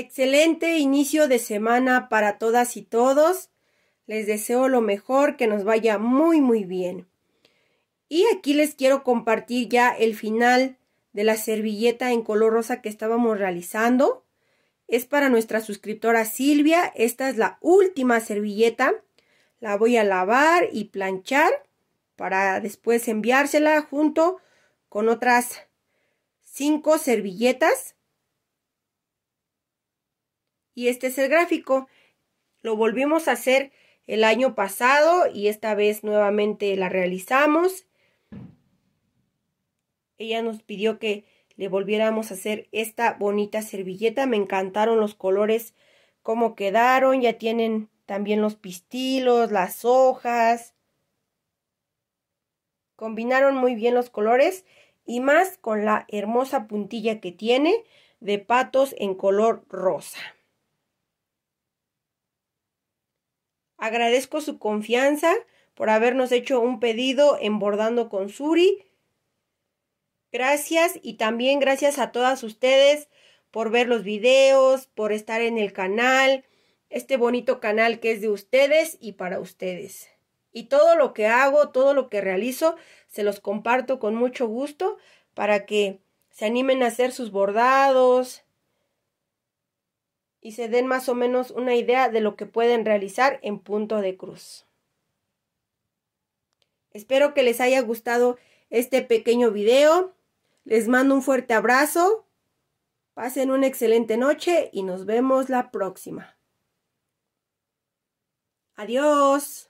Excelente inicio de semana para todas y todos. Les deseo lo mejor, que nos vaya muy muy bien. Y aquí les quiero compartir ya el final de la servilleta en color rosa que estábamos realizando. Es para nuestra suscriptora Silvia. Esta es la última servilleta. La voy a lavar y planchar para después enviársela junto con otras cinco servilletas y este es el gráfico. Lo volvimos a hacer el año pasado y esta vez nuevamente la realizamos. Ella nos pidió que le volviéramos a hacer esta bonita servilleta. Me encantaron los colores, como quedaron. Ya tienen también los pistilos, las hojas. Combinaron muy bien los colores y más con la hermosa puntilla que tiene de patos en color rosa. Agradezco su confianza por habernos hecho un pedido en Bordando con Suri. Gracias y también gracias a todas ustedes por ver los videos, por estar en el canal, este bonito canal que es de ustedes y para ustedes. Y todo lo que hago, todo lo que realizo, se los comparto con mucho gusto para que se animen a hacer sus bordados, y se den más o menos una idea de lo que pueden realizar en punto de cruz. Espero que les haya gustado este pequeño video. Les mando un fuerte abrazo. Pasen una excelente noche y nos vemos la próxima. Adiós.